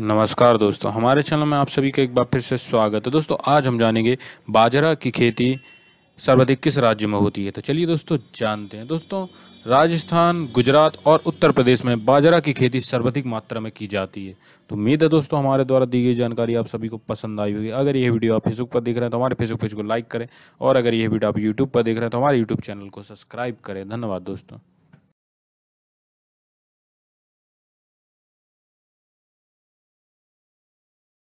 नमस्कार दोस्तों हमारे चैनल में आप सभी का एक बार फिर से स्वागत है दोस्तों आज हम जानेंगे बाजरा की खेती सर्वाधिक किस राज्य में होती है तो चलिए दोस्तों जानते हैं दोस्तों राजस्थान गुजरात और उत्तर प्रदेश में बाजरा की खेती सर्वाधिक मात्रा में की जाती है तो उम्मीद है दोस्तों हमारे द्वारा दी गई जानकारी आप सभी को पसंद आई होगी अगर यह वीडियो आप फेसबुक पर देख रहे हैं तो हमारे फेसबुक पेज को लाइक करें और अगर यह वीडियो आप यूट्यूब पर देख रहे हैं तो हमारे यूट्यूब चैनल को सब्सक्राइब करें धन्यवाद दोस्तों